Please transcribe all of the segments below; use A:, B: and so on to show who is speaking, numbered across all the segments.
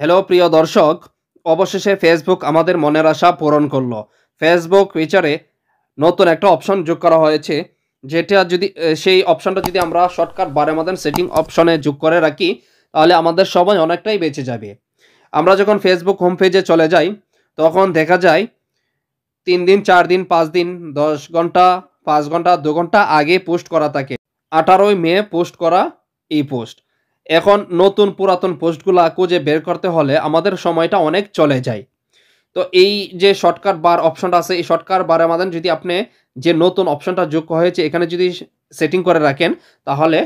A: hello প্রিয় দর্শক অবশেষে ফেসবুক আমাদের মনের আশা পূরণ করলো ফেসবুক ফিচারে নতুন একটা অপশন যোগ করা হয়েছে যেটা যদি সেই অপশনটা যদি আমরা শর্টকাট বারে আমাদের সেটিং অপশনে যোগ করে রাখি তাহলে আমাদের সময় অনেকটাই বেঁচে যাবে আমরা যখন ফেসবুক হোম পেজে চলে যাই তখন দেখা যায় তিন দিন চার দিন পাঁচ দিন দশ ঘন্টা পাঁচ ঘন্টা দু ঘন্টা আগে পোস্ট করা থাকে আঠারোই মে পোস্ট করা এই পোস্ট এখন নতুন পুরাতন পোস্টগুলো খুঁজে বের করতে হলে আমাদের সময়টা অনেক চলে যায় তো এই যে শর্টকাট বার অপশনটা আছে এই শর্টকাট বারে মাধ্যমে যদি আপনি যে নতুন অপশনটা যোগ হয়েছে এখানে যদি সেটিং করে রাখেন তাহলে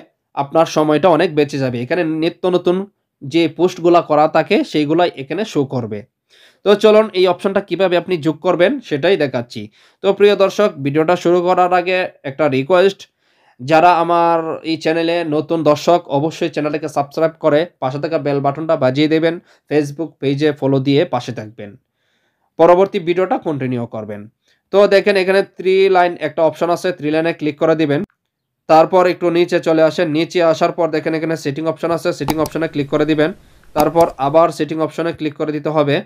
A: আপনার সময়টা অনেক বেঁচে যাবে এখানে নিত্য নতুন যে পোস্টগুলা করা থাকে সেইগুলাই এখানে শো করবে তো চলুন এই অপশনটা কিভাবে আপনি যোগ করবেন সেটাই দেখাচ্ছি তো প্রিয় দর্শক ভিডিওটা শুরু করার আগে একটা রিকোয়েস্ট যারা আমার এই চ্যানেলে নতুন দর্শক অবশ্যই চ্যানেলটাকে সাবস্ক্রাইব করে পাশে থাকা বেল বাটনটা বাজিয়ে দেবেন ফেসবুক পেজে ফলো দিয়ে পাশে থাকবেন পরবর্তী ভিডিওটা কন্টিনিউ করবেন তো দেখেন এখানে থ্রি লাইন একটা অপশন আছে থ্রি লাইনে ক্লিক করে দিবেন তারপর একটু নিচে চলে আসেন নিচে আসার পর দেখেন এখানে সেটিং অপশন আছে সেটিং অপশনে ক্লিক করে দিবেন তারপর আবার সেটিং অপশনে ক্লিক করে দিতে হবে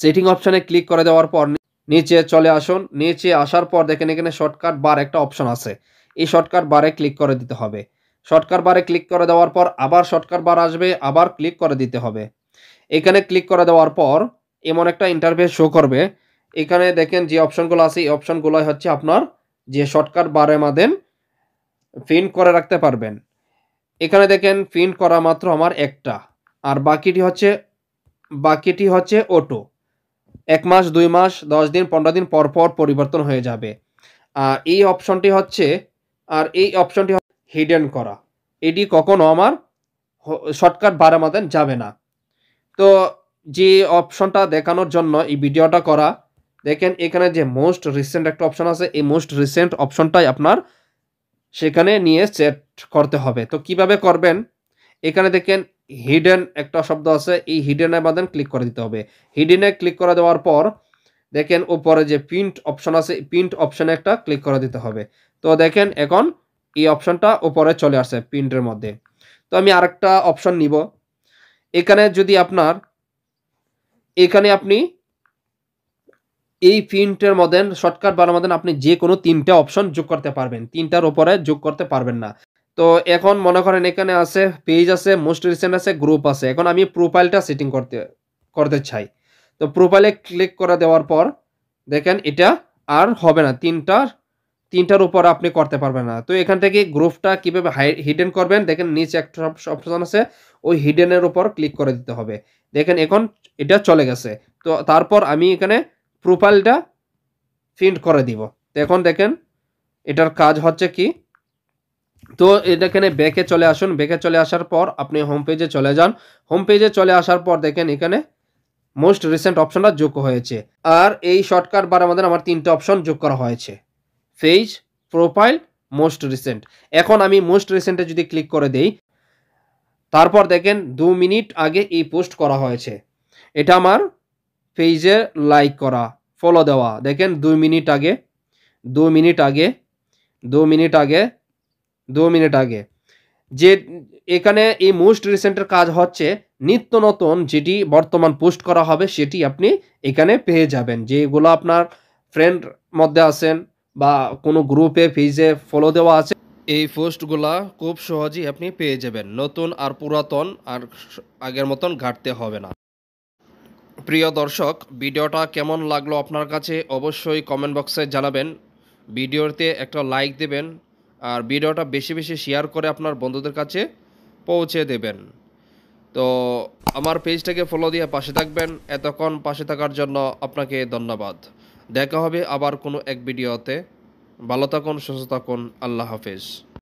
A: সেটিং অপশনে ক্লিক করে দেওয়ার পর নিচে চলে আসুন নিচে আসার পর দেখেন এখানে শর্টকাট বার একটা অপশন আছে এই শর্টকাট বারে ক্লিক করে দিতে হবে শর্টকাট বারে ক্লিক করে দেওয়ার পর আবার শর্টকাট বার আসবে আবার ক্লিক করে দিতে হবে এখানে ক্লিক করে দেওয়ার পর এমন একটা ইন্টারফেস শো করবে এখানে দেখেন যে অপশনগুলো আছে এই অপশনগুলোই হচ্ছে আপনার যে শর্টকাট বারে মাদেন প্রিন্ট করে রাখতে পারবেন এখানে দেখেন প্রিন্ট করা মাত্র আমার একটা আর বাকিটি হচ্ছে বাকিটি হচ্ছে অটো এক মাস দুই মাস দশ দিন পনেরো দিন পর পর পরিবর্তন হয়ে যাবে আর এই অপশনটি হচ্ছে আর এই অপশনটি হিডেন করা এটি কখনো আমার শর্টকাট বারে আমাদের যাবে না তো যে অপশনটা দেখানোর জন্য এই ভিডিওটা করা দেখেন এখানে যে মোস্ট রিসেন্ট একটা অপশন আছে এই মোস্ট রিসেন্ট অপশনটাই আপনার সেখানে নিয়ে সেট করতে হবে তো কিভাবে করবেন এখানে দেখেন হিডেন একটা শব্দ আছে এই হিডেনে বাদেন ক্লিক করে দিতে হবে হিডেনে ক্লিক করে দেওয়ার পর দেখেন উপরে যে প্রিন্ট অপশন আছে প্রিন্ট অপশানে একটা ক্লিক করে দিতে হবে তো দেখেন এখন এই অপশনটা উপরে চলে আসে প্রিন্টের মধ্যে তো আমি আরেকটা অপশন নিব এখানে যদি আপনার এখানে আপনি এই প্রিন্টের মধ্যে শর্টকাট বানার মধ্যে আপনি যে কোনো তিনটা অপশন যোগ করতে পারবেন তিনটার উপরে যোগ করতে পারবেন না তো এখন মনে করেন এখানে আছে পেজ আছে মোস্ট রিসেন্ট আছে গ্রুপ আছে এখন আমি প্রোফাইলটা সেটিং করতে করতে চাই তো প্রোফাইলে ক্লিক করে দেওয়ার পর দেখেন এটা আর হবে না তিনটার তিনটার উপর আপনি করতে পারবেন না তো এখান থেকে গ্রুপটা কীভাবে হিডেন করবেন দেখেন নিচে একটা অপশন আছে ওই হিডেনের উপর ক্লিক করে দিতে হবে দেখেন এখন এটা চলে গেছে তো তারপর আমি এখানে প্রোফাইলটা প্রিন্ট করে দিব তো এখন দেখেন এটার কাজ হচ্ছে কি তো এখানে ব্যাকে চলে আসুন ব্যাকে চলে আসার পর আপনি হোম পেজে চলে যান হোম পেজে চলে আসার পর দেখেন এখানে মোস্ট রিসেন্ট অপশনটা যোগ হয়েছে আর এই শর্টকাট বার আমাদের আমার তিনটা অপশন যোগ করা হয়েছে ফেজ প্রোফাইল মোস্ট রিসেন্ট এখন আমি মোস্ট রিসেন্টে যদি ক্লিক করে দেই তারপর দেখেন দু মিনিট আগে এই পোস্ট করা হয়েছে এটা আমার ফেজে লাইক করা ফলো দেওয়া দেখেন দুই মিনিট আগে দু মিনিট আগে দু মিনিট আগে দু মিনিট আগে যে এখানে এই মোস্ট রিসেন্টের কাজ হচ্ছে নিত্য নতুন যেটি বর্তমান পোস্ট করা হবে সেটি আপনি এখানে পেয়ে যাবেন যেগুলো আপনার ফ্রেন্ড মধ্যে আছেন বা কোনো গ্রুপে ফেজে ফলো দেওয়া আছে এই পোস্টগুলা খুব সহজেই আপনি পেয়ে যাবেন নতুন আর পুরাতন আর আগের মতন ঘাটতে হবে না প্রিয় দর্শক ভিডিওটা কেমন লাগলো আপনার কাছে অবশ্যই কমেন্ট বক্সে জানাবেন ভিডিওতে একটা লাইক দেবেন আর ভিডিওটা বেশি বেশি শেয়ার করে আপনার বন্ধুদের কাছে পৌঁছে দেবেন তো আমার পেজটাকে ফলো দিয়ে পাশে থাকবেন এতক্ষণ পাশে থাকার জন্য আপনাকে ধন্যবাদ দেখা হবে আবার কোনো এক ভিডিওতে ভালো থাকুন সুস্থ থাকুন আল্লাহ হাফেজ